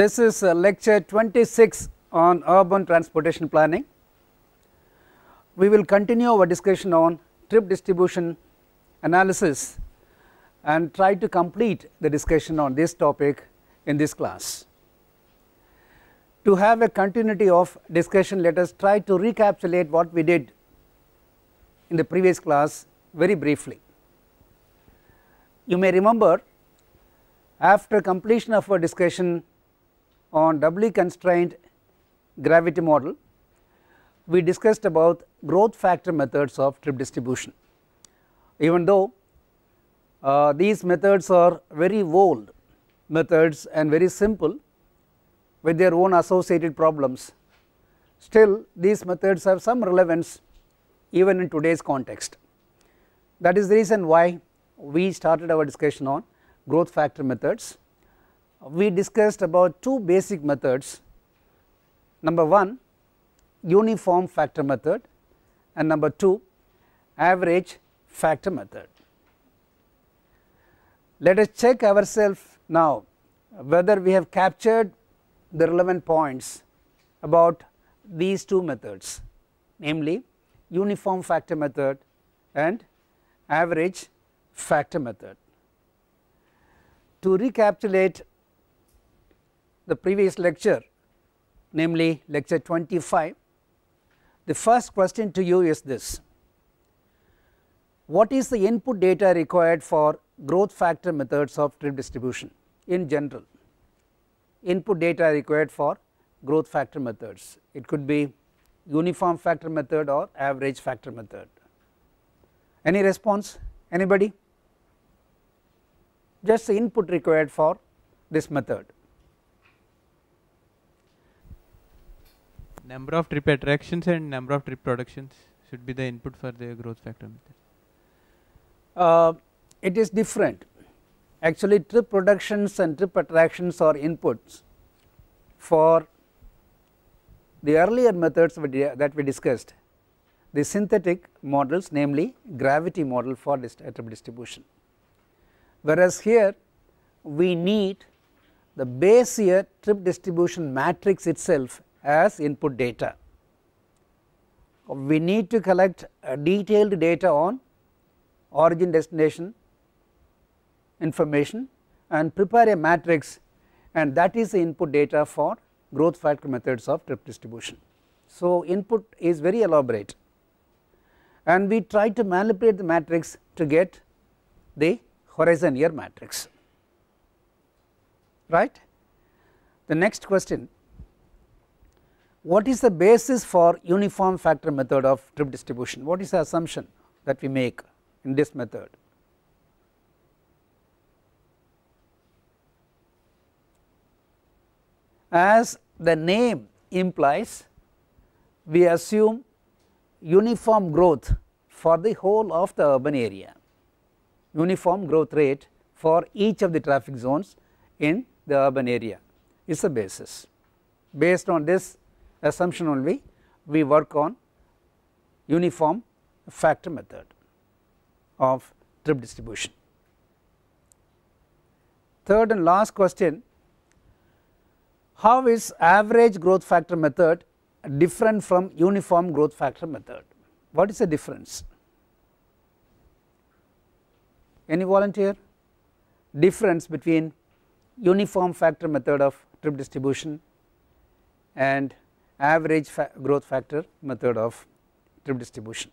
This is uh, lecture 26 on urban transportation planning. We will continue our discussion on trip distribution analysis and try to complete the discussion on this topic in this class. To have a continuity of discussion, let us try to recapitulate what we did in the previous class very briefly. You may remember after completion of our discussion on doubly constrained gravity model, we discussed about growth factor methods of trip distribution. Even though uh, these methods are very old methods and very simple with their own associated problems, still these methods have some relevance even in today's context. That is the reason why we started our discussion on growth factor methods we discussed about two basic methods. Number 1 uniform factor method and number 2 average factor method. Let us check ourselves now whether we have captured the relevant points about these two methods namely uniform factor method and average factor method. To recapitulate the previous lecture namely lecture 25, the first question to you is this. What is the input data required for growth factor methods of trip distribution in general? Input data required for growth factor methods. It could be uniform factor method or average factor method. Any response? Anybody? Just the input required for this method. Number of trip attractions and number of trip productions should be the input for the growth factor method. Uh, it is different. Actually, trip productions and trip attractions are inputs for the earlier methods that we discussed, the synthetic models namely gravity model for trip distribution. Whereas here we need the Bayesian trip distribution matrix itself as input data. We need to collect uh, detailed data on origin destination information and prepare a matrix and that is the input data for growth factor methods of trip distribution. So, input is very elaborate and we try to manipulate the matrix to get the horizon year matrix right. The next question what is the basis for uniform factor method of trip distribution? What is the assumption that we make in this method? As the name implies, we assume uniform growth for the whole of the urban area, uniform growth rate for each of the traffic zones in the urban area is the basis. Based on this assumption only we work on uniform factor method of trip distribution. Third and last question, how is average growth factor method different from uniform growth factor method? What is the difference? Any volunteer? Difference between uniform factor method of trip distribution and average fa growth factor method of trip distribution.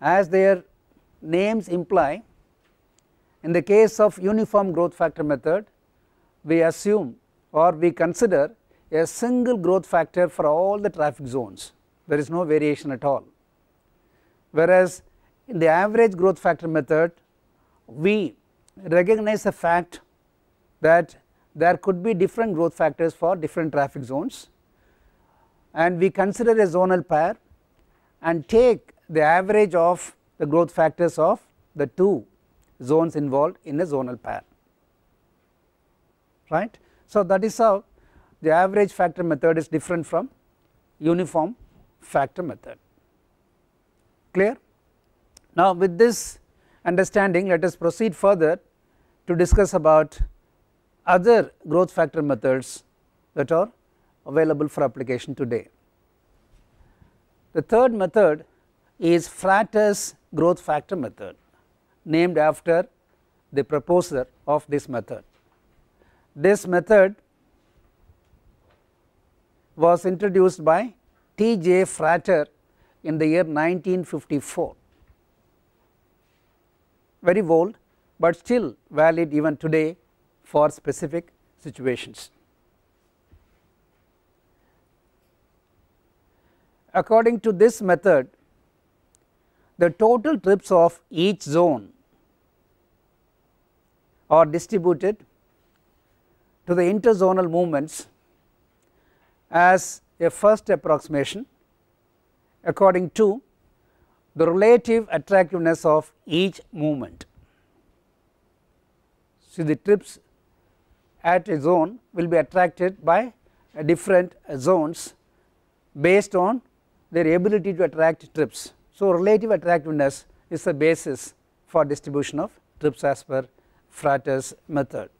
As their names imply, in the case of uniform growth factor method, we assume or we consider a single growth factor for all the traffic zones, there is no variation at all. Whereas, in the average growth factor method, we recognize the fact that there could be different growth factors for different traffic zones and we consider a zonal pair and take the average of the growth factors of the two zones involved in a zonal pair right. So, that is how the average factor method is different from uniform factor method clear. Now, with this understanding let us proceed further to discuss about other growth factor methods that are available for application today. The third method is Frater's growth factor method named after the proposer of this method. This method was introduced by T. J. Frater in the year 1954, very old but still valid even today for specific situations. According to this method, the total trips of each zone are distributed to the interzonal movements as a first approximation according to the relative attractiveness of each movement. See the trips at a zone will be attracted by different zones based on their ability to attract trips. So, relative attractiveness is the basis for distribution of trips as per Frater's method.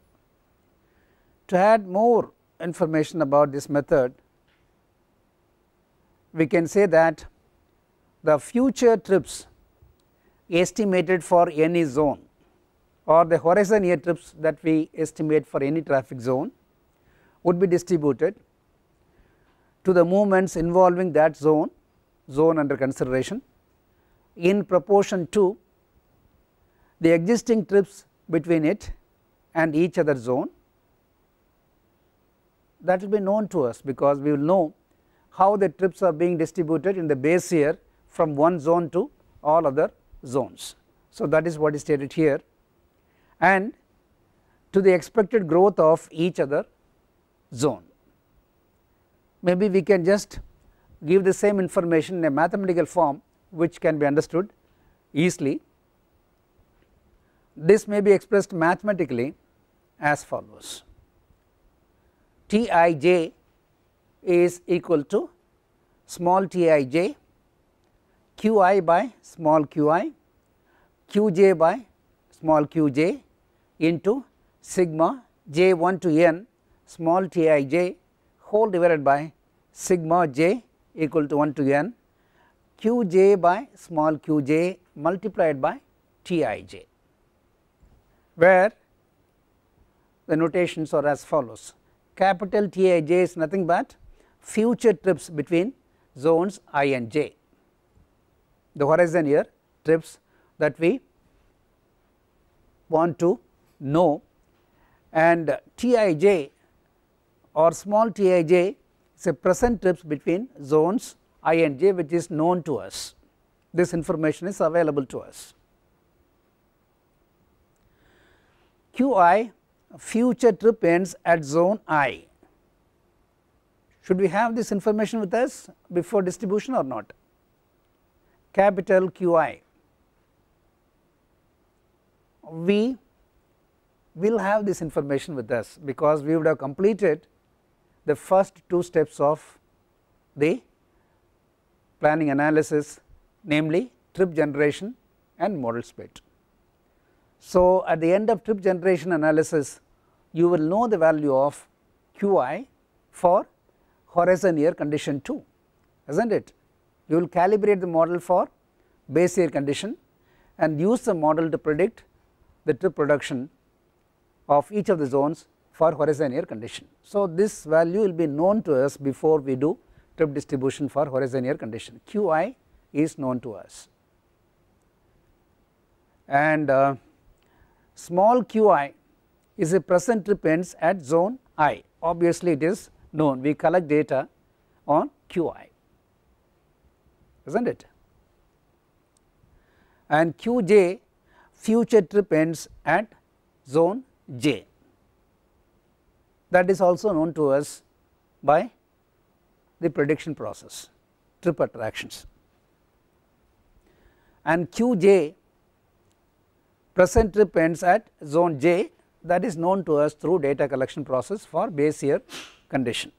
To add more information about this method, we can say that the future trips estimated for any zone or the horizon air trips that we estimate for any traffic zone would be distributed to the movements involving that zone, zone under consideration in proportion to the existing trips between it and each other zone that will be known to us because we will know how the trips are being distributed in the base year from one zone to all other zones. So, that is what is stated here and to the expected growth of each other zone. Maybe we can just give the same information in a mathematical form which can be understood easily. This may be expressed mathematically as follows T i j is equal to small t i j q i by small q i q j by small q j into sigma j 1 to n small t i j whole divided by sigma j equal to 1 to n q j by small q j multiplied by t i j where the notations are as follows capital T i j is nothing but future trips between zones i and j. The horizon here trips that we want to no and Tij or small Tij is a present trips between zones i and j which is known to us. This information is available to us. Qi future trip ends at zone i. Should we have this information with us before distribution or not? Capital Qi. We will have this information with us because we would have completed the first two steps of the planning analysis namely trip generation and model split. So, at the end of trip generation analysis you will know the value of qi for horizon year condition 2 is not it. You will calibrate the model for base year condition and use the model to predict the trip production of each of the zones for horizon air condition. So, this value will be known to us before we do trip distribution for horizon air condition Qi is known to us. And uh, small qi is a present trip ends at zone i obviously it is known we collect data on qi is not it and qj future trip ends at zone j that is also known to us by the prediction process trip attractions and qj present trip ends at zone j that is known to us through data collection process for base year condition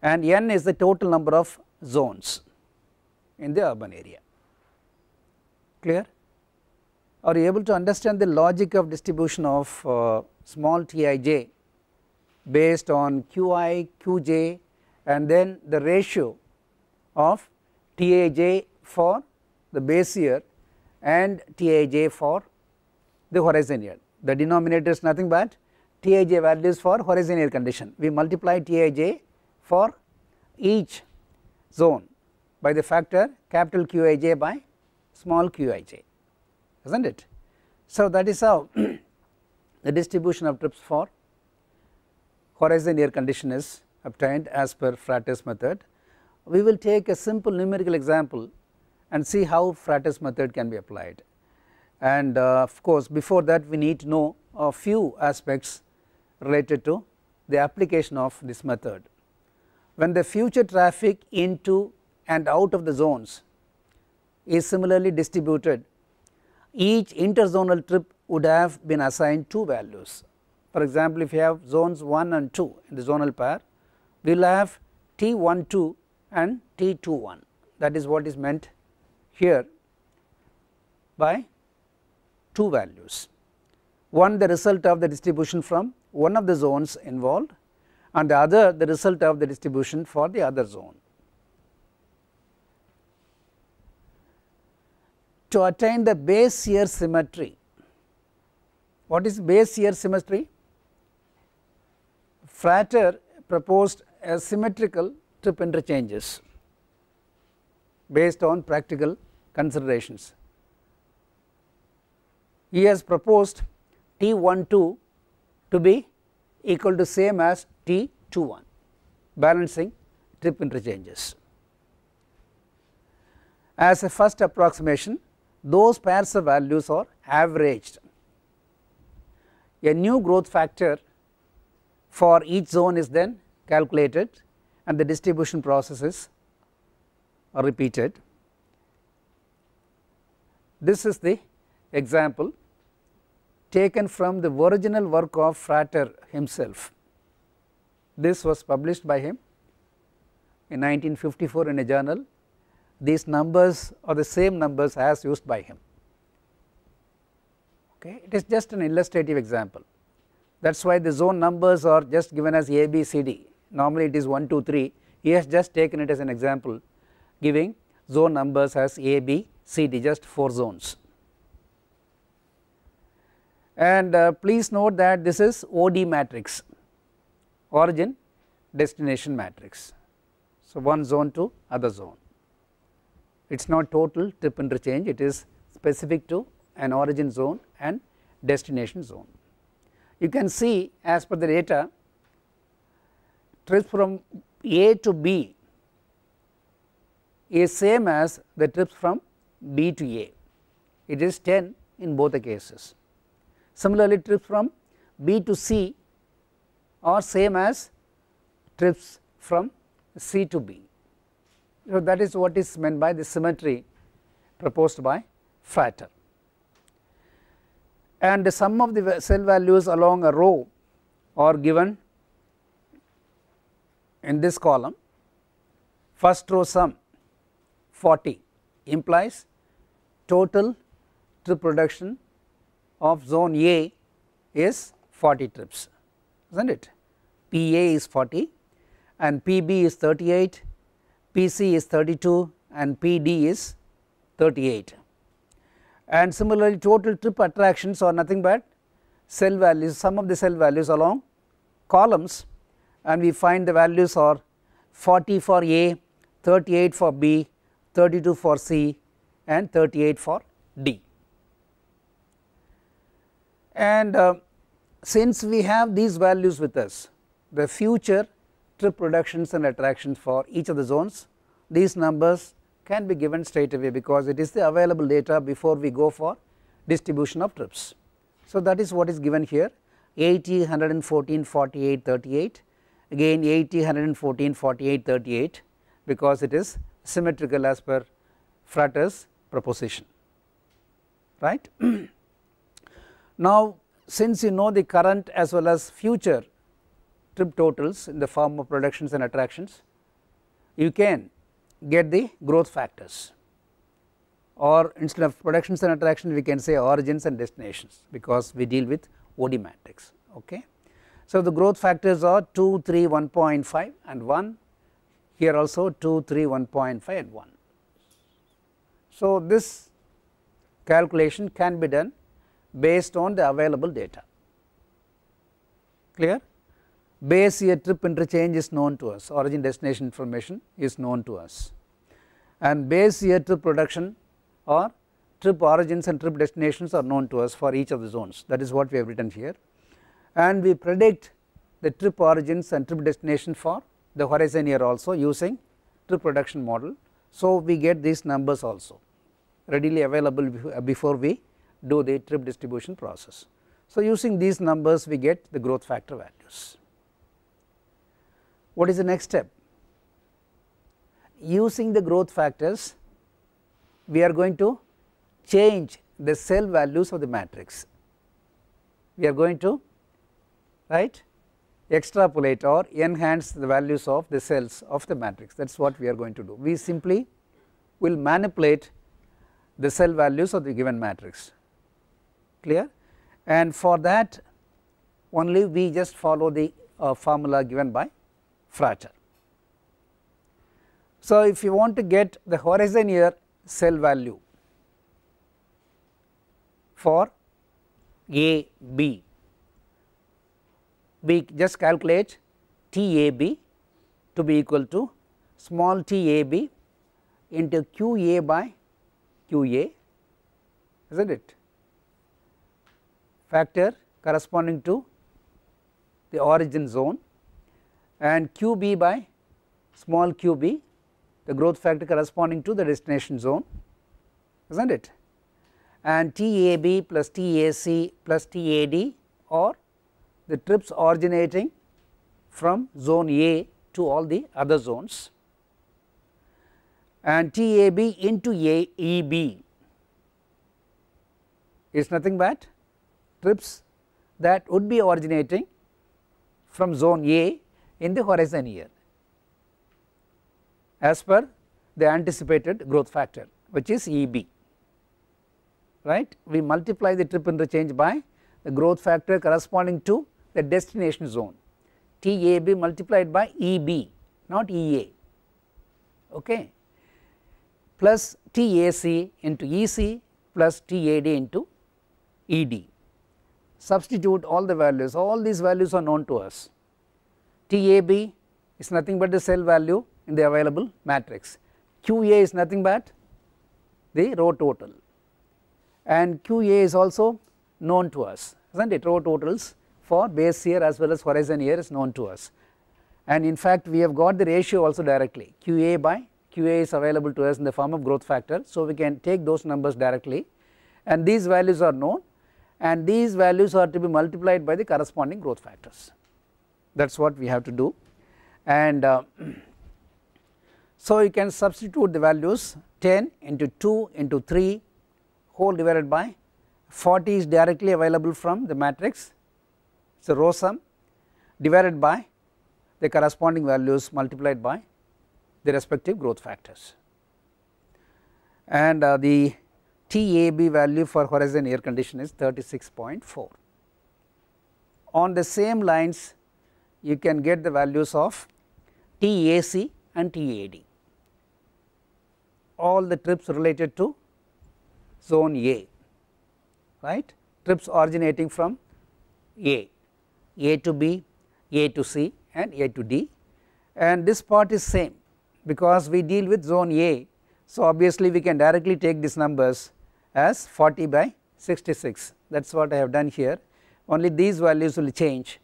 and n is the total number of zones in the urban area clear are you able to understand the logic of distribution of uh, small tij based on qi, qj and then the ratio of taj for the base year and taj for the horizon year. The denominator is nothing but Tij values for horizon year condition. We multiply Tij for each zone by the factor capital Qij by small qij is not it. So, that is how the distribution of trips for horizon air condition is obtained as per Frater's method. We will take a simple numerical example and see how Frater's method can be applied. And uh, of course, before that we need to know a few aspects related to the application of this method. When the future traffic into and out of the zones is similarly distributed each interzonal trip would have been assigned two values. For example, if you have zones 1 and 2 in the zonal pair, we will have T12 and T21 that is what is meant here by two values. One the result of the distribution from one of the zones involved and the other the result of the distribution for the other zone. to attain the base shear symmetry. What is base shear symmetry? Frater proposed symmetrical trip interchanges based on practical considerations. He has proposed T12 to be equal to same as T21 balancing trip interchanges. As a first approximation those pairs of values are averaged. A new growth factor for each zone is then calculated and the distribution process is repeated. This is the example taken from the original work of Frater himself. This was published by him in 1954 in a journal these numbers are the same numbers as used by him. Okay. It is just an illustrative example that is why the zone numbers are just given as A, B, C, D normally it is 1, 2, 3 he has just taken it as an example giving zone numbers as A, B, C, D just 4 zones. And uh, please note that this is OD matrix origin destination matrix. So, one zone to other zone. It is not total trip interchange, it is specific to an origin zone and destination zone. You can see as per the data trips from A to B is same as the trips from B to A. It is 10 in both the cases. Similarly, trips from B to C are same as trips from C to B. So, that is what is meant by the symmetry proposed by Fatter. And the sum of the cell values along a row are given in this column. First row sum 40 implies total trip reduction of zone A is 40 trips, is not it? PA is 40 and PB is 38 PC is 32 and PD is 38. And similarly total trip attractions are nothing but cell values, sum of the cell values along columns and we find the values are 40 for A, 38 for B, 32 for C and 38 for D. And uh, since we have these values with us, the future trip reductions and attractions for each of the zones. These numbers can be given straight away because it is the available data before we go for distribution of trips. So, that is what is given here 80, 114, 48, 38 again 80, 114, 48, 38 because it is symmetrical as per Frater's proposition right. now, since you know the current as well as future strip totals in the form of productions and attractions, you can get the growth factors or instead of productions and attractions we can say origins and destinations because we deal with OD matrix. Okay. So, the growth factors are 2, 3, 1.5 and 1 here also 2, 3, 1.5 and 1. So, this calculation can be done based on the available data clear base year trip interchange is known to us, origin destination information is known to us. And base year trip production or trip origins and trip destinations are known to us for each of the zones that is what we have written here. And we predict the trip origins and trip destination for the horizon year also using trip production model. So, we get these numbers also readily available uh, before we do the trip distribution process. So, using these numbers we get the growth factor values. What is the next step? Using the growth factors, we are going to change the cell values of the matrix. We are going to right extrapolate or enhance the values of the cells of the matrix that is what we are going to do. We simply will manipulate the cell values of the given matrix clear and for that only we just follow the uh, formula given by fracture. So, if you want to get the horizon cell value for A B, we just calculate T A B to be equal to small t A B into Q A by Q A is not it factor corresponding to the origin zone and QB by small qb the growth factor corresponding to the destination zone is not it and TAB plus TAC plus TAD or the trips originating from zone A to all the other zones and TAB into AEB is nothing but trips that would be originating from zone A in the horizon year as per the anticipated growth factor which is EB right. We multiply the trip interchange by the growth factor corresponding to the destination zone TAB multiplied by EB not EA okay plus TAC into EC plus TAD into ED substitute all the values all these values are known to us TAB is nothing but the cell value in the available matrix. QA is nothing but the row total and QA is also known to us isn't it row totals for base year as well as horizon year is known to us and in fact we have got the ratio also directly QA by QA is available to us in the form of growth factor. So, we can take those numbers directly and these values are known and these values are to be multiplied by the corresponding growth factors that is what we have to do and uh, so you can substitute the values 10 into 2 into 3 whole divided by 40 is directly available from the matrix It's a row sum divided by the corresponding values multiplied by the respective growth factors and uh, the TAB value for horizon air condition is 36.4. On the same lines you can get the values of TAC and TAD, all the trips related to zone A, right, trips originating from A, A to B, A to C and A to D and this part is same because we deal with zone A. So, obviously, we can directly take these numbers as 40 by 66 that is what I have done here only these values will change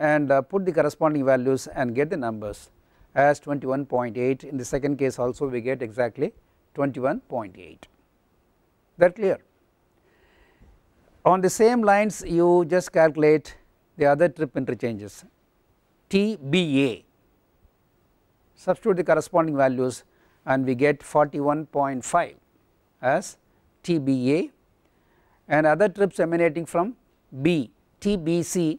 and uh, put the corresponding values and get the numbers as 21.8 in the second case also we get exactly 21.8 that clear. On the same lines you just calculate the other trip interchanges TBA substitute the corresponding values and we get 41.5 as TBA and other trips emanating from B TBC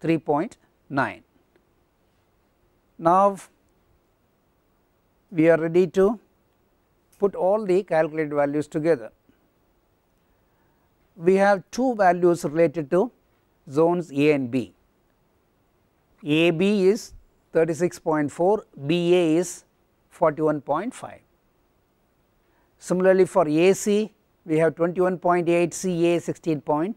3.9. Now, we are ready to put all the calculated values together. We have two values related to zones A and B. AB is 36.4, BA is 41.5. Similarly, for AC we have 21.8, CA 16.0.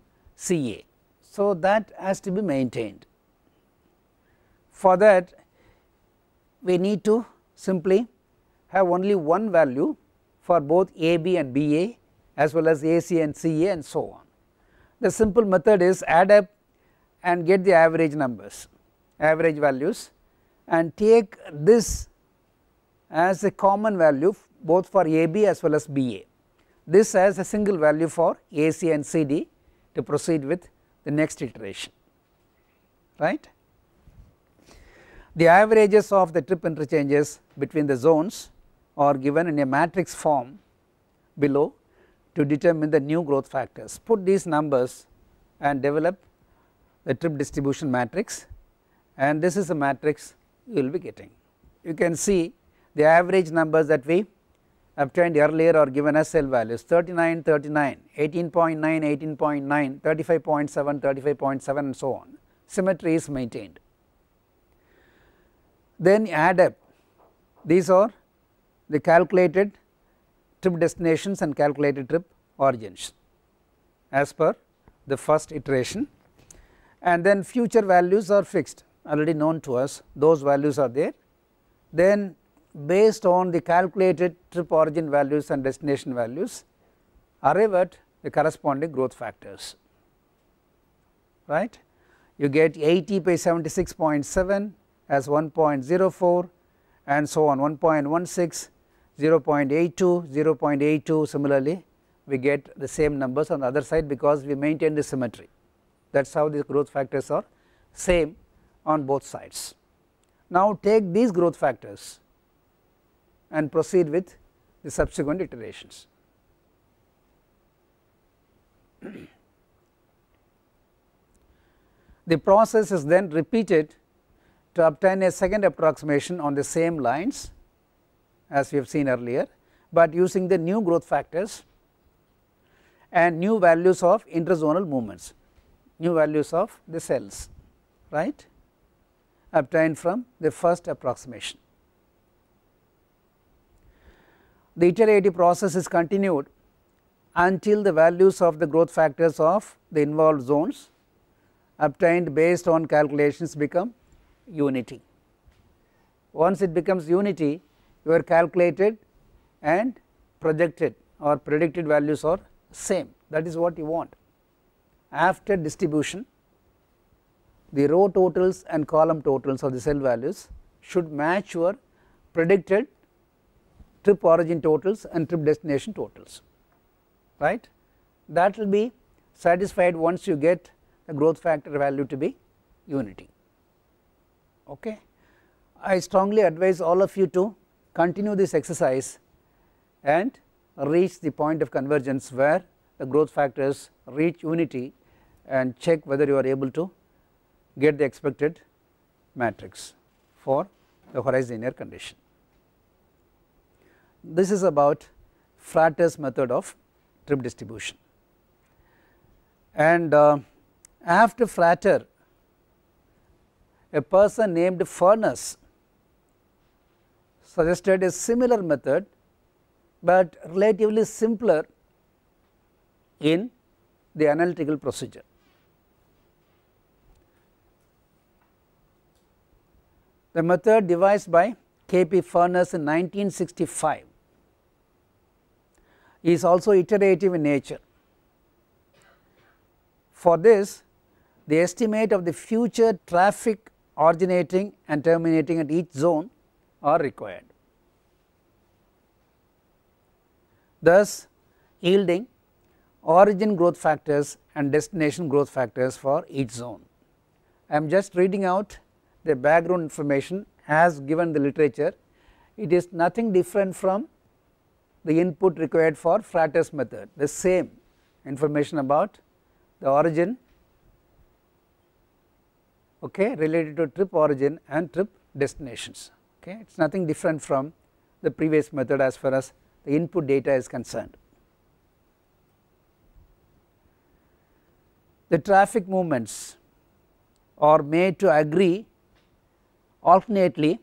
CA. So, that has to be maintained. For that we need to simply have only one value for both AB and BA as well as AC and CA and so on. The simple method is add up and get the average numbers, average values and take this as a common value both for AB as well as BA. This as a single value for AC and CD to proceed with the next iteration right. The averages of the trip interchanges between the zones are given in a matrix form below to determine the new growth factors. Put these numbers and develop the trip distribution matrix and this is the matrix you will be getting. You can see the average numbers that we obtained earlier are given as L values 39, 39, 18.9, 18.9, 35.7, 35.7 and so on. Symmetry is maintained. Then add up these are the calculated trip destinations and calculated trip origins as per the first iteration and then future values are fixed already known to us those values are there. Then based on the calculated trip origin values and destination values arrive at the corresponding growth factors right. You get 80 by 76.7 as 1.04 and so on 1.16, 0 0.82, 0 0.82 similarly we get the same numbers on the other side because we maintain the symmetry that is how the growth factors are same on both sides. Now take these growth factors and proceed with the subsequent iterations. the process is then repeated to obtain a second approximation on the same lines as we have seen earlier, but using the new growth factors and new values of interzonal movements, new values of the cells right obtained from the first approximation the iterative process is continued until the values of the growth factors of the involved zones obtained based on calculations become unity. Once it becomes unity, your calculated and projected or predicted values are same that is what you want. After distribution, the row totals and column totals of the cell values should match your predicted trip origin totals and trip destination totals, right. That will be satisfied once you get the growth factor value to be unity. Okay. I strongly advise all of you to continue this exercise and reach the point of convergence where the growth factors reach unity and check whether you are able to get the expected matrix for the horizon air condition. This is about Frater's method of trip distribution. And uh, after Frater, a person named Furness suggested a similar method, but relatively simpler in the analytical procedure. The method devised by K. P. Furness in 1965 is also iterative in nature. For this, the estimate of the future traffic originating and terminating at each zone are required. Thus, yielding origin growth factors and destination growth factors for each zone. I am just reading out the background information as given the literature. It is nothing different from the input required for Frattas method, the same information about the origin okay, related to trip origin and trip destinations. Okay. It is nothing different from the previous method as far as the input data is concerned. The traffic movements are made to agree alternately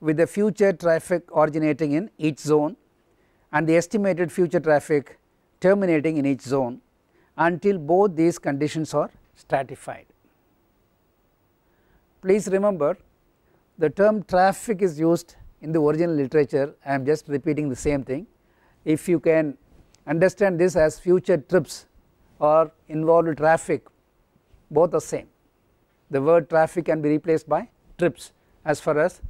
with the future traffic originating in each zone and the estimated future traffic terminating in each zone until both these conditions are stratified. Please remember the term traffic is used in the original literature, I am just repeating the same thing. If you can understand this as future trips or involved traffic, both are same. The word traffic can be replaced by trips as far as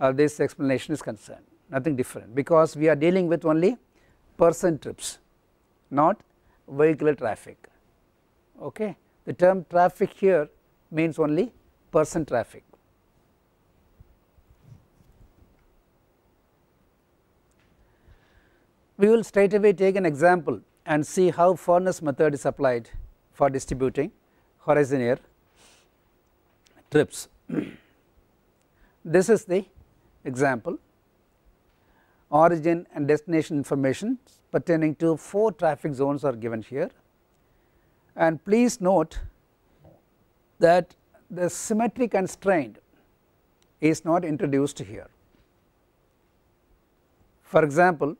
uh, this explanation is concerned nothing different because we are dealing with only person trips not vehicular traffic okay. The term traffic here means only person traffic. We will straight away take an example and see how furnace method is applied for distributing horizon air trips. this is the example origin and destination information pertaining to 4 traffic zones are given here. And please note that the symmetry constraint is not introduced here. For example,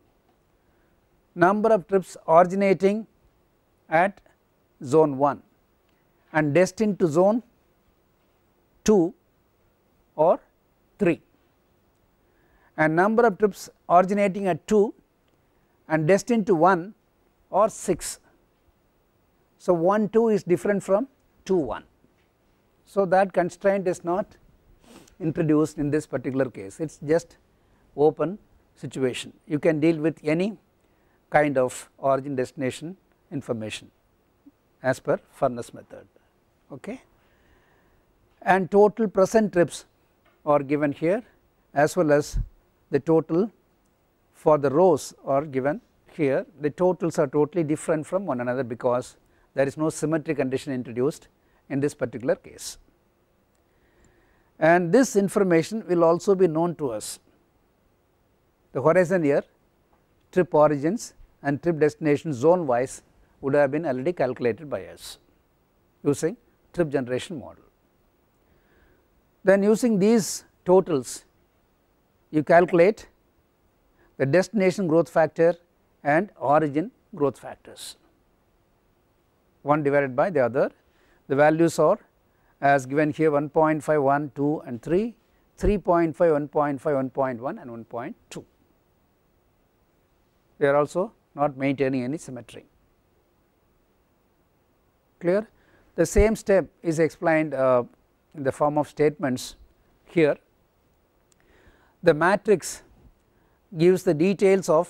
number of trips originating at zone 1 and destined to zone 2 or 3 and number of trips originating at 2 and destined to 1 or 6. So, 1 2 is different from 2 1. So, that constraint is not introduced in this particular case it is just open situation you can deal with any kind of origin destination information as per furnace method okay. And total present trips are given here as well as the total for the rows are given here the totals are totally different from one another because there is no symmetry condition introduced in this particular case. And this information will also be known to us the horizon here trip origins and trip destination zone wise would have been already calculated by us using trip generation model. Then using these totals you calculate the destination growth factor and origin growth factors. One divided by the other, the values are as given here 1.5, 1, 2 and 3, 3.5, 1.5, 1.1 and 1.2. They are also not maintaining any symmetry. Clear? The same step is explained uh, in the form of statements here the matrix gives the details of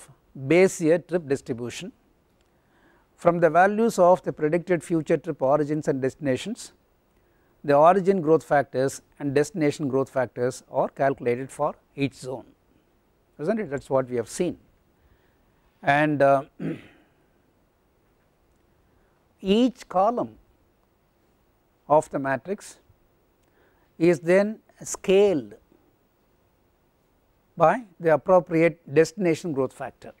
base year trip distribution. From the values of the predicted future trip origins and destinations, the origin growth factors and destination growth factors are calculated for each zone, is not it that is what we have seen. And uh, each column of the matrix is then scaled by the appropriate destination growth factor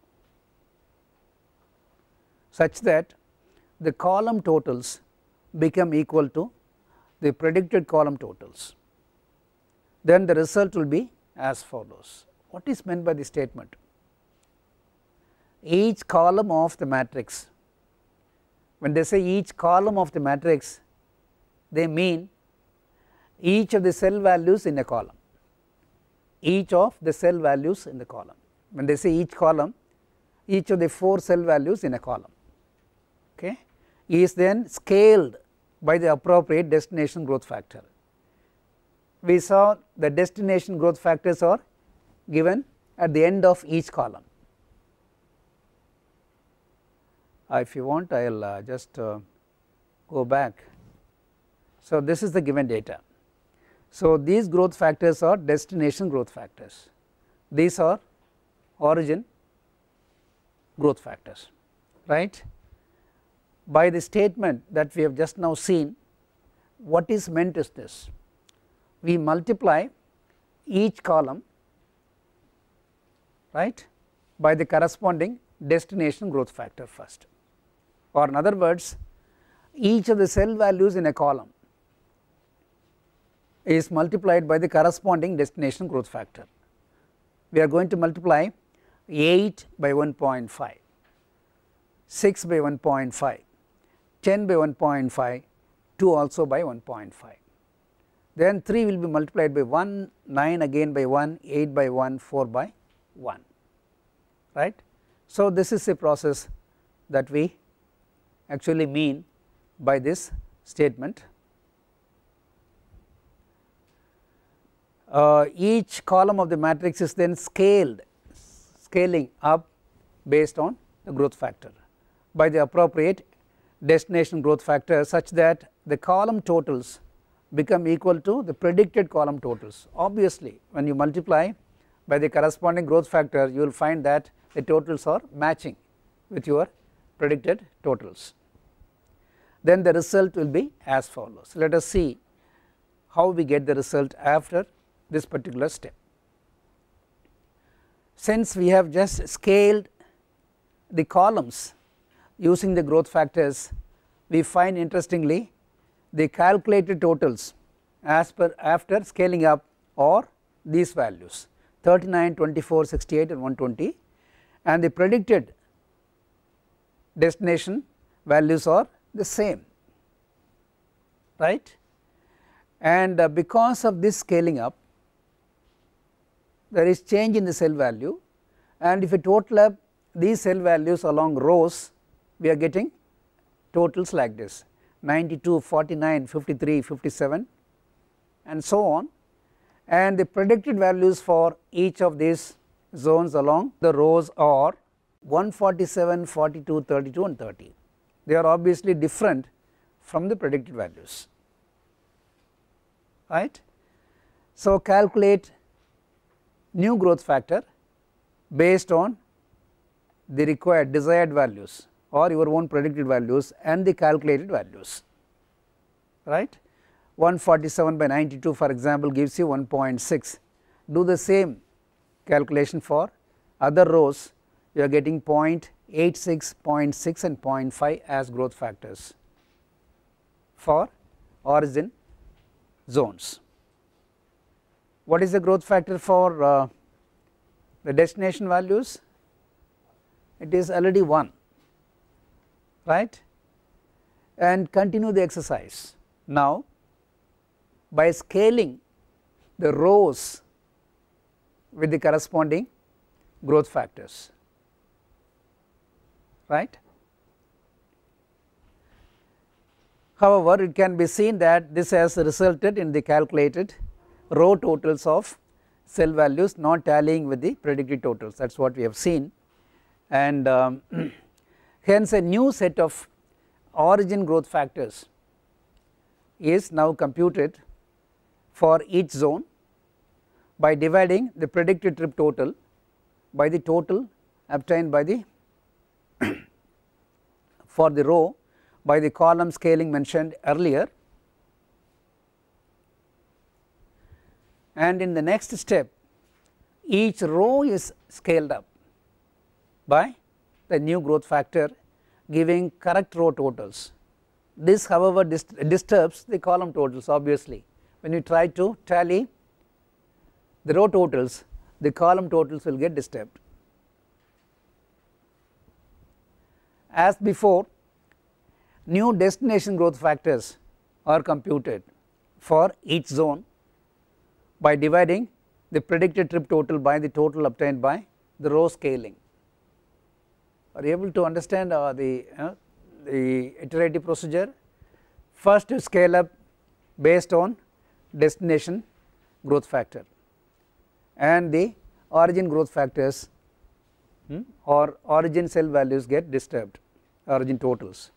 such that the column totals become equal to the predicted column totals. Then the result will be as follows. What is meant by the statement? Each column of the matrix, when they say each column of the matrix, they mean each of the cell values in a column each of the cell values in the column. When they say each column, each of the 4 cell values in a column okay, is then scaled by the appropriate destination growth factor. We saw the destination growth factors are given at the end of each column. Uh, if you want I will uh, just uh, go back. So, this is the given data so, these growth factors are destination growth factors, these are origin growth factors right. By the statement that we have just now seen what is meant is this we multiply each column right by the corresponding destination growth factor first or in other words each of the cell values in a column is multiplied by the corresponding destination growth factor. We are going to multiply 8 by 1.5, 6 by 1.5, 10 by 1.5, 2 also by 1.5. Then 3 will be multiplied by 1, 9 again by 1, 8 by 1, 4 by 1, right. So, this is a process that we actually mean by this statement uh, each column of the matrix is then scaled scaling up based on the growth factor by the appropriate destination growth factor such that the column totals become equal to the predicted column totals. Obviously, when you multiply by the corresponding growth factor you will find that the totals are matching with your predicted totals. Then the result will be as follows. Let us see how we get the result after this particular step. Since we have just scaled the columns using the growth factors, we find interestingly the calculated totals as per after scaling up are these values 39, 24, 68 and 120 and the predicted destination values are the same right and uh, because of this scaling up there is change in the cell value and if we total up these cell values along rows we are getting totals like this 92, 49, 53, 57 and so on and the predicted values for each of these zones along the rows are 147, 42, 32 and 30. They are obviously different from the predicted values right. So, calculate new growth factor based on the required desired values or your own predicted values and the calculated values right 147 by 92 for example gives you 1.6 do the same calculation for other rows you are getting 0.86 0.6 and 0.5 as growth factors for origin zones what is the growth factor for uh, the destination values? It is already 1 right and continue the exercise. Now by scaling the rows with the corresponding growth factors right. However, it can be seen that this has resulted in the calculated row totals of cell values not tallying with the predicted totals that is what we have seen and um, hence a new set of origin growth factors is now computed for each zone by dividing the predicted trip total by the total obtained by the for the row by the column scaling mentioned earlier and in the next step each row is scaled up by the new growth factor giving correct row totals. This however dist disturbs the column totals obviously when you try to tally the row totals the column totals will get disturbed. As before new destination growth factors are computed for each zone by dividing the predicted trip total by the total obtained by the row scaling. Are you able to understand uh, the, uh, the iterative procedure? First you scale up based on destination growth factor and the origin growth factors hmm, or origin cell values get disturbed origin totals.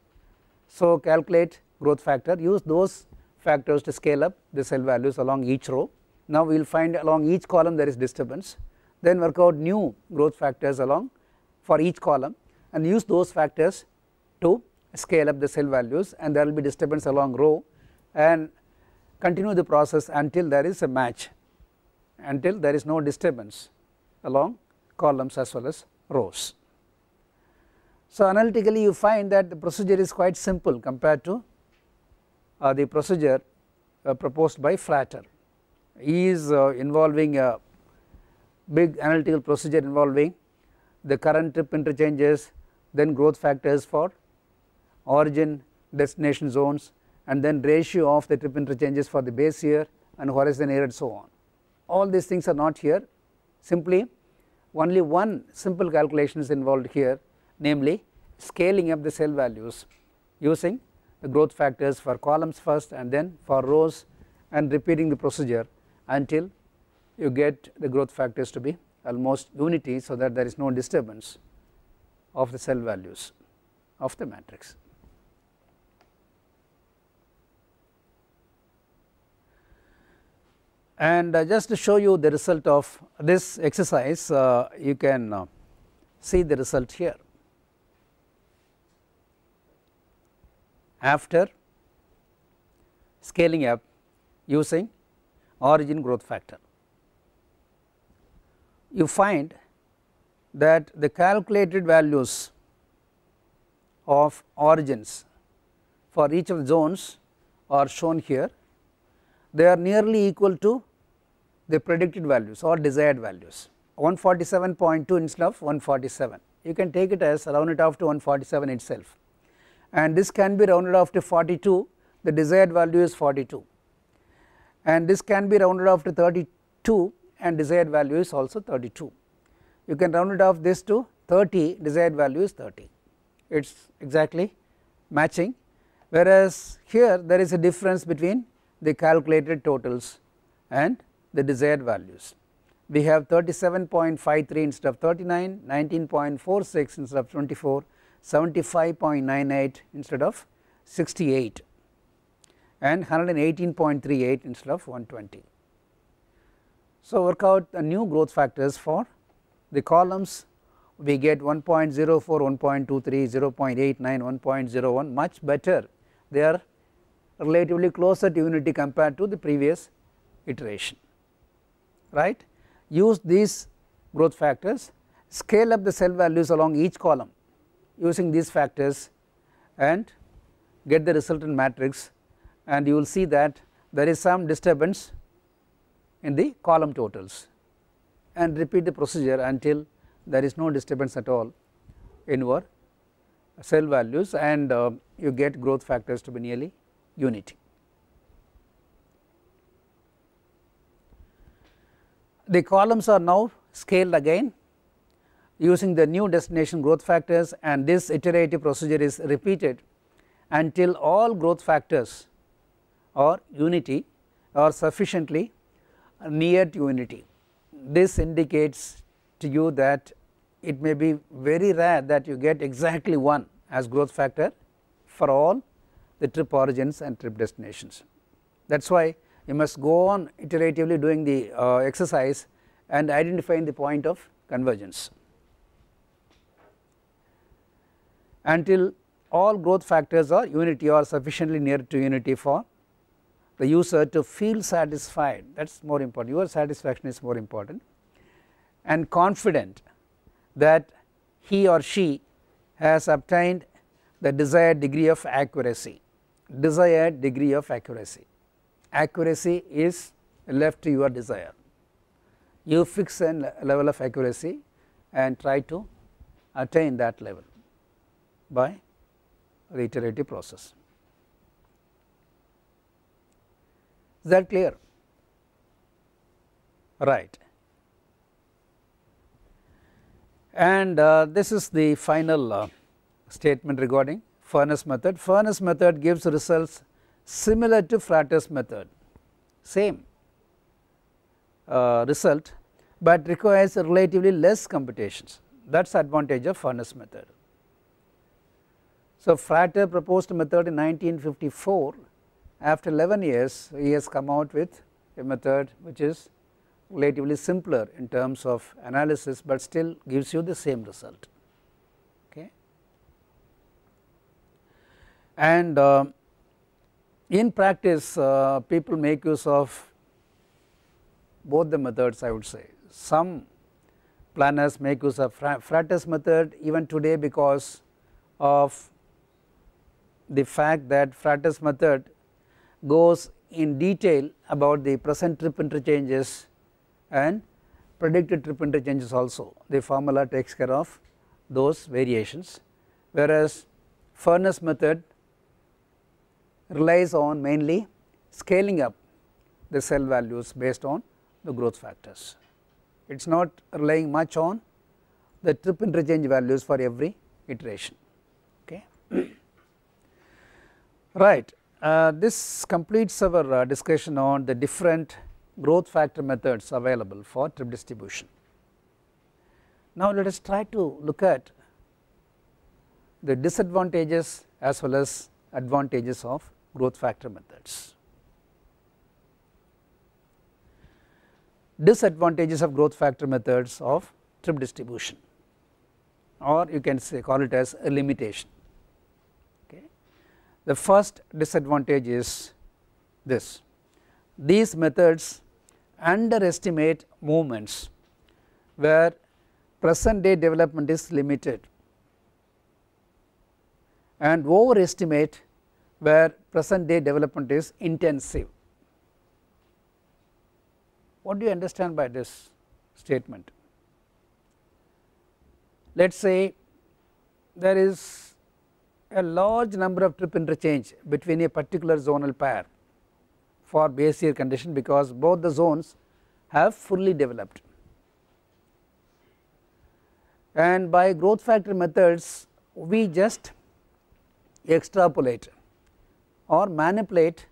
So, calculate growth factor use those factors to scale up the cell values along each row now we will find along each column there is disturbance then work out new growth factors along for each column and use those factors to scale up the cell values and there will be disturbance along row and continue the process until there is a match until there is no disturbance along columns as well as rows. So analytically you find that the procedure is quite simple compared to uh, the procedure uh, proposed by Flatter is uh, involving a big analytical procedure involving the current trip interchanges, then growth factors for origin, destination zones and then ratio of the trip interchanges for the base year and horizon year and so on. All these things are not here simply only one simple calculation is involved here namely scaling up the cell values using the growth factors for columns first and then for rows and repeating the procedure until you get the growth factors to be almost unity so that there is no disturbance of the cell values of the matrix. And uh, just to show you the result of this exercise, uh, you can uh, see the result here. After scaling up using origin growth factor. You find that the calculated values of origins for each of the zones are shown here. They are nearly equal to the predicted values or desired values 147.2 instead of 147. You can take it as round it off to 147 itself and this can be rounded off to 42 the desired value is 42 and this can be rounded off to 32 and desired value is also 32. You can round it off this to 30 desired value is 30 it is exactly matching whereas here there is a difference between the calculated totals and the desired values. We have 37.53 instead of 39, 19.46 instead of 24, 75.98 instead of 68 and 118.38 instead of 120. So, work out the new growth factors for the columns we get 1.04, 1.23, 0.89, 1.01 much better they are relatively closer to unity compared to the previous iteration right. Use these growth factors scale up the cell values along each column using these factors and get the resultant matrix and you will see that there is some disturbance in the column totals and repeat the procedure until there is no disturbance at all in your cell values and uh, you get growth factors to be nearly unity. The columns are now scaled again using the new destination growth factors and this iterative procedure is repeated until all growth factors or unity or sufficiently near to unity. This indicates to you that it may be very rare that you get exactly one as growth factor for all the trip origins and trip destinations. That is why you must go on iteratively doing the uh, exercise and identifying the point of convergence until all growth factors are unity or sufficiently near to unity for the user to feel satisfied that is more important your satisfaction is more important and confident that he or she has obtained the desired degree of accuracy desired degree of accuracy accuracy is left to your desire you fix a level of accuracy and try to attain that level by the iterative process. Is that clear? Right. And uh, this is the final uh, statement regarding furnace method. Furnace method gives results similar to Frater's method, same uh, result, but requires relatively less computations. That is advantage of furnace method. So, Frater proposed method in 1954 after 11 years, he has come out with a method which is relatively simpler in terms of analysis, but still gives you the same result. Okay. And uh, in practice, uh, people make use of both the methods I would say. Some planners make use of Fratis method even today because of the fact that Fratis method goes in detail about the present trip interchanges and predicted trip interchanges also. The formula takes care of those variations whereas furnace method relies on mainly scaling up the cell values based on the growth factors. It is not relying much on the trip interchange values for every iteration. Okay. right. Uh, this completes our uh, discussion on the different growth factor methods available for trip distribution. Now let us try to look at the disadvantages as well as advantages of growth factor methods. Disadvantages of growth factor methods of trip distribution or you can say call it as a limitation. The first disadvantage is this. These methods underestimate movements where present day development is limited and overestimate where present day development is intensive. What do you understand by this statement? Let us say there is a large number of trip interchange between a particular zonal pair for base year condition because both the zones have fully developed. And by growth factor methods we just extrapolate or manipulate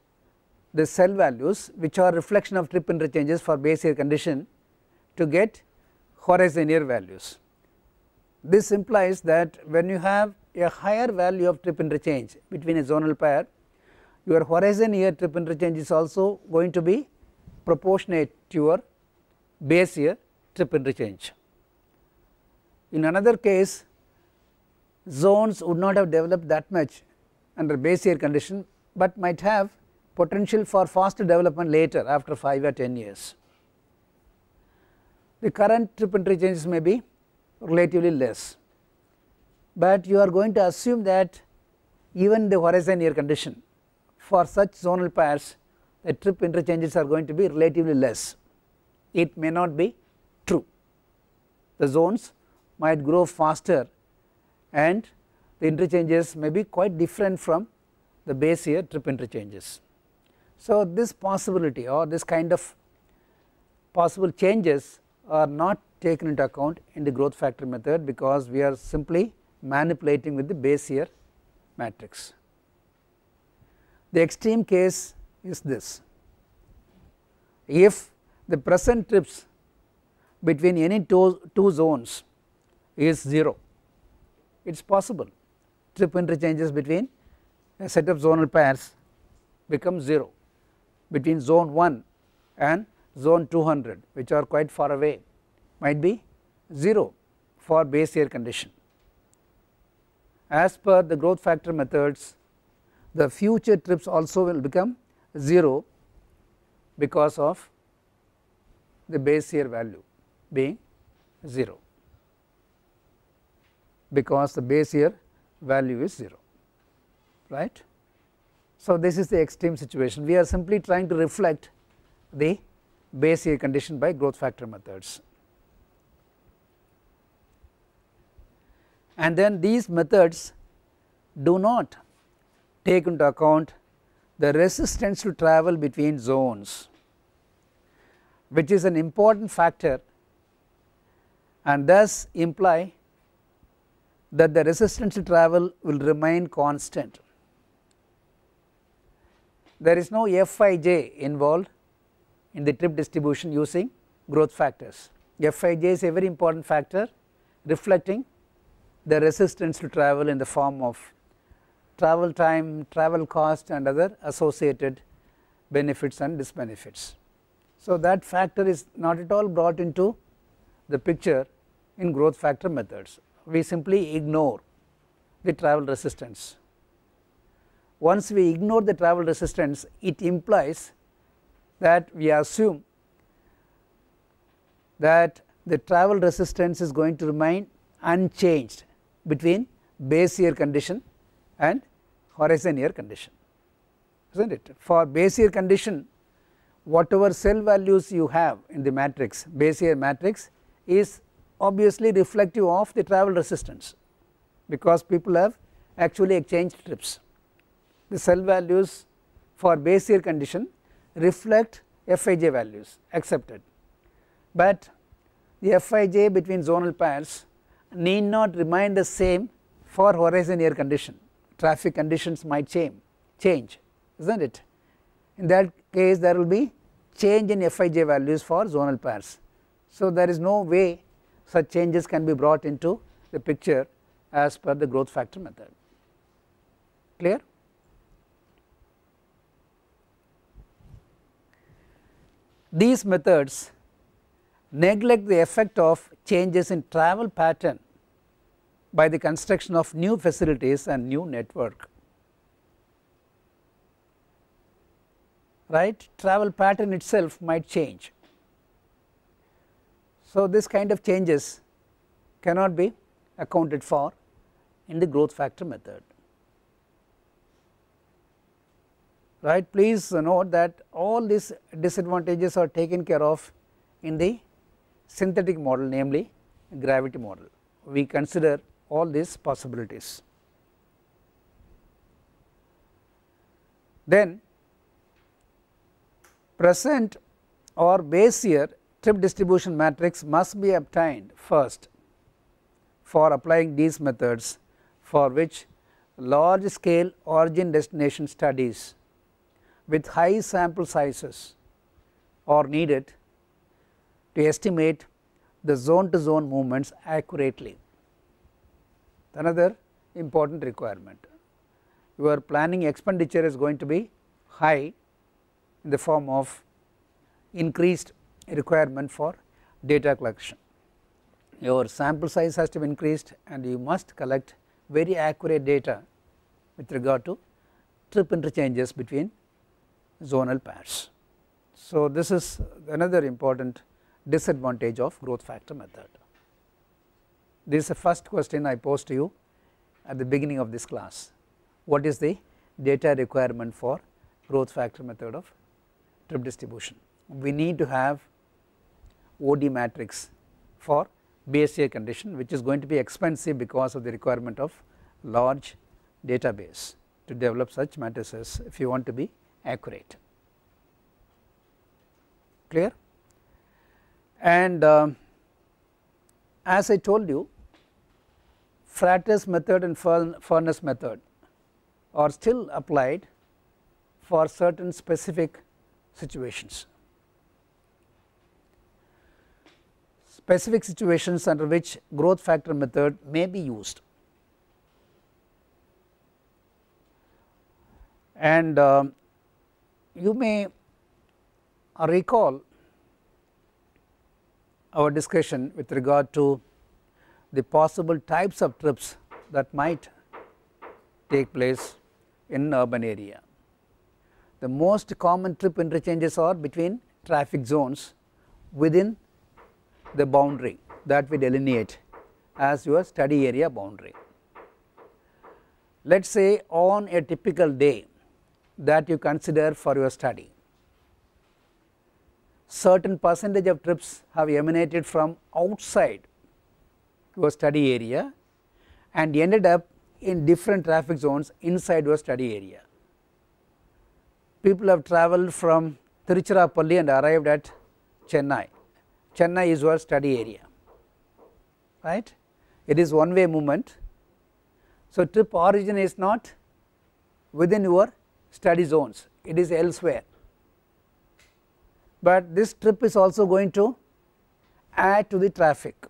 the cell values which are reflection of trip interchanges for base year condition to get horizon year values. This implies that when you have a higher value of trip interchange between a zonal pair, your horizon year trip interchange is also going to be proportionate to your base year trip interchange. In another case, zones would not have developed that much under base year condition, but might have potential for faster development later after 5 or 10 years. The current trip interchanges may be relatively less but you are going to assume that even the horizon year condition for such zonal pairs the trip interchanges are going to be relatively less. It may not be true. The zones might grow faster and the interchanges may be quite different from the base year trip interchanges. So, this possibility or this kind of possible changes are not taken into account in the growth factor method because we are simply manipulating with the Bezier matrix. The extreme case is this, if the present trips between any two, two zones is 0, it is possible trip interchanges between a set of zonal pairs becomes 0 between zone 1 and zone 200 which are quite far away might be 0 for Bezier condition as per the growth factor methods the future trips also will become 0 because of the base year value being 0 because the base year value is 0 right. So, this is the extreme situation we are simply trying to reflect the base year condition by growth factor methods. and then these methods do not take into account the resistance to travel between zones which is an important factor and thus imply that the resistance to travel will remain constant. There is no Fij involved in the trip distribution using growth factors. Fij is a very important factor reflecting the resistance to travel in the form of travel time, travel cost and other associated benefits and disbenefits. So, that factor is not at all brought into the picture in growth factor methods. We simply ignore the travel resistance. Once we ignore the travel resistance, it implies that we assume that the travel resistance is going to remain unchanged between base year condition and horizon year condition is not it. For base year condition whatever cell values you have in the matrix base year matrix is obviously reflective of the travel resistance because people have actually exchanged trips. The cell values for base year condition reflect Fij values accepted, but the Fij between zonal pairs need not remain the same for horizon air condition, traffic conditions might change, change is not it. In that case there will be change in Fij values for zonal pairs. So, there is no way such changes can be brought into the picture as per the growth factor method. Clear? These methods neglect the effect of changes in travel pattern by the construction of new facilities and new network. Right? Travel pattern itself might change. So, this kind of changes cannot be accounted for in the growth factor method. Right? Please note that all these disadvantages are taken care of in the synthetic model namely gravity model. We consider all these possibilities. Then present or base year trip distribution matrix must be obtained first for applying these methods for which large scale origin destination studies with high sample sizes are needed to estimate the zone to zone movements accurately. Another important requirement. Your planning expenditure is going to be high in the form of increased requirement for data collection. Your sample size has to be increased and you must collect very accurate data with regard to trip interchanges between zonal pairs. So, this is another important disadvantage of growth factor method. This is the first question I posed to you at the beginning of this class. What is the data requirement for growth factor method of trip distribution? We need to have OD matrix for BSA condition which is going to be expensive because of the requirement of large database to develop such matrices if you want to be accurate. Clear? And uh, as I told you Frater's method and furnace method are still applied for certain specific situations. Specific situations under which growth factor method may be used. And uh, you may recall our discussion with regard to the possible types of trips that might take place in urban area. The most common trip interchanges are between traffic zones within the boundary that we delineate as your study area boundary. Let us say on a typical day that you consider for your study, certain percentage of trips have emanated from outside your study area and ended up in different traffic zones inside your study area. People have travelled from Tiruchirappalli and arrived at Chennai. Chennai is your study area, right. It is one way movement. So, trip origin is not within your study zones, it is elsewhere but this trip is also going to add to the traffic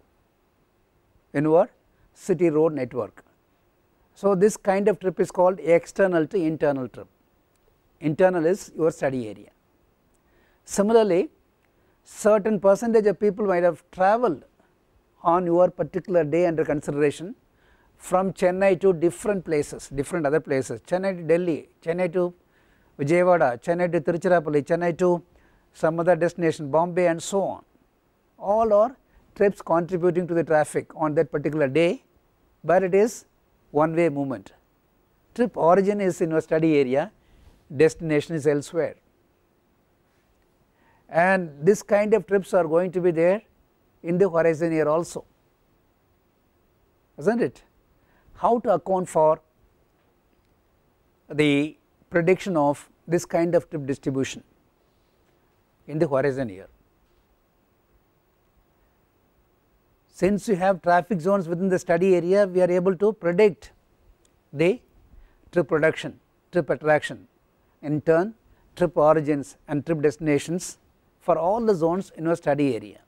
in our city road network. So, this kind of trip is called external to internal trip, internal is your study area. Similarly, certain percentage of people might have travelled on your particular day under consideration from Chennai to different places, different other places, Chennai to Delhi, Chennai to Vijayawada, Chennai to Tiruchirappalli, Chennai to some other destination Bombay and so on. All are trips contributing to the traffic on that particular day, but it is one way movement. Trip origin is in your study area, destination is elsewhere. And this kind of trips are going to be there in the horizon here also, isn't it? How to account for the prediction of this kind of trip distribution? in the horizon here. Since you have traffic zones within the study area, we are able to predict the trip production, trip attraction, in turn trip origins and trip destinations for all the zones in our study area.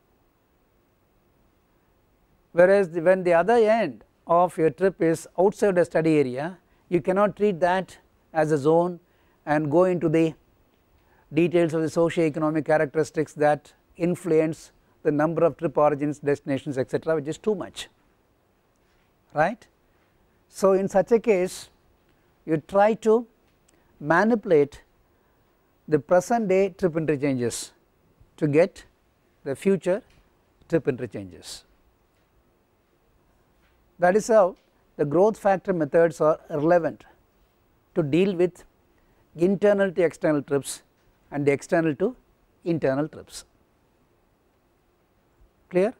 Whereas, the, when the other end of your trip is outside the study area, you cannot treat that as a zone and go into the details of the socio-economic characteristics that influence the number of trip origins, destinations, etc., which is too much, right. So, in such a case, you try to manipulate the present day trip interchanges to get the future trip interchanges. That is how the growth factor methods are relevant to deal with internal to external trips and the external to internal trips. Clear?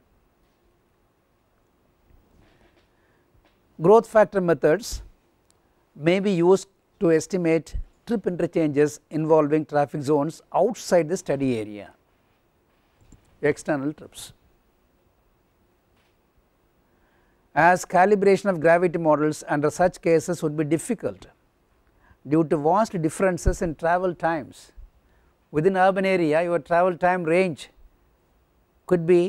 Growth factor methods may be used to estimate trip interchanges involving traffic zones outside the study area, external trips. As calibration of gravity models under such cases would be difficult due to vast differences in travel times within urban area your travel time range could be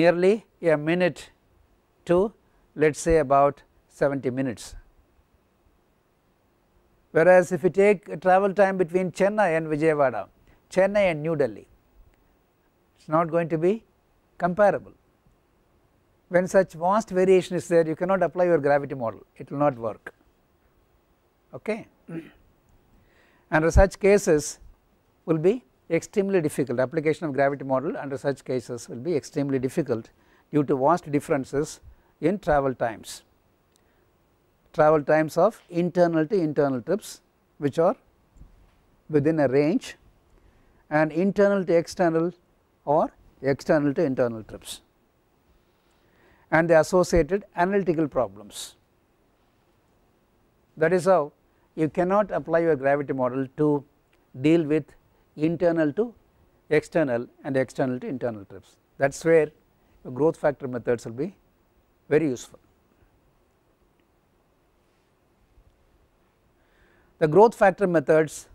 nearly a minute to let us say about 70 minutes. Whereas, if you take travel time between Chennai and Vijayawada, Chennai and New Delhi, it is not going to be comparable. When such vast variation is there, you cannot apply your gravity model, it will not work. Okay. Under such cases, will be extremely difficult. Application of gravity model under such cases will be extremely difficult due to vast differences in travel times, travel times of internal to internal trips which are within a range and internal to external or external to internal trips and the associated analytical problems. That is how you cannot apply your gravity model to deal with internal to external and external to internal trips. That is where growth factor methods will be very useful. The growth factor methods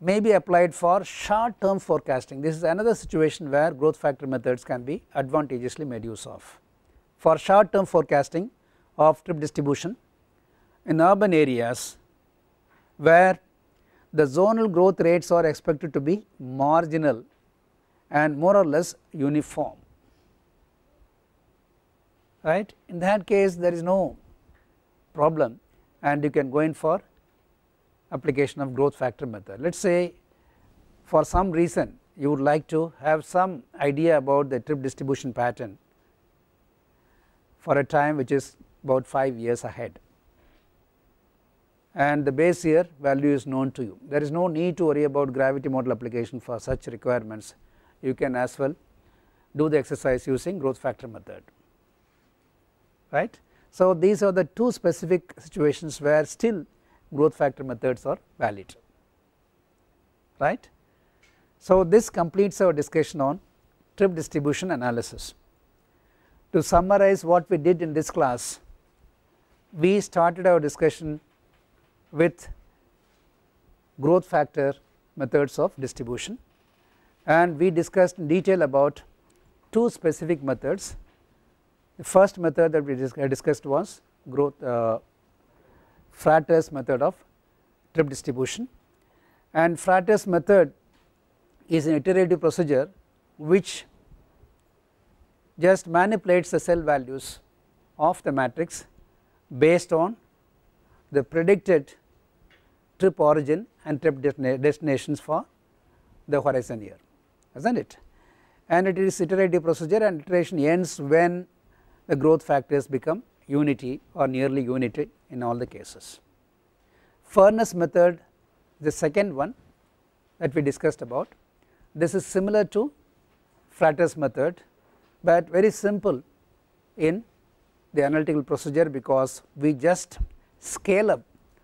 may be applied for short term forecasting. This is another situation where growth factor methods can be advantageously made use of. For short term forecasting of trip distribution in urban areas where the zonal growth rates are expected to be marginal and more or less uniform right. In that case there is no problem and you can go in for application of growth factor method. Let us say for some reason you would like to have some idea about the trip distribution pattern for a time which is about 5 years ahead and the base year value is known to you. There is no need to worry about gravity model application for such requirements. You can as well do the exercise using growth factor method, right. So, these are the two specific situations where still growth factor methods are valid, right. So, this completes our discussion on trip distribution analysis. To summarize what we did in this class, we started our discussion with growth factor methods of distribution and we discussed in detail about two specific methods. The first method that we discussed was growth uh, Frater's method of trip distribution and Frater's method is an iterative procedure which just manipulates the cell values of the matrix based on the predicted trip origin and trip destinations for the horizon year, is not it? And it is iterative procedure and iteration ends when the growth factors become unity or nearly unity in all the cases. Furnace method the second one that we discussed about. This is similar to Flatter's method but very simple in the analytical procedure because we just scale up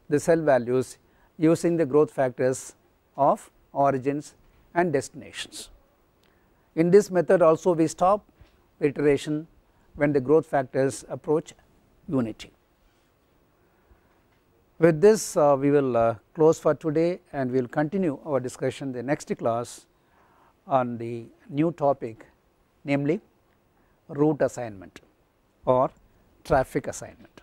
the cell values using the growth factors of origins and destinations. In this method also we stop iteration when the growth factors approach unity. With this uh, we will uh, close for today and we will continue our discussion the next class on the new topic namely route assignment or traffic assignment.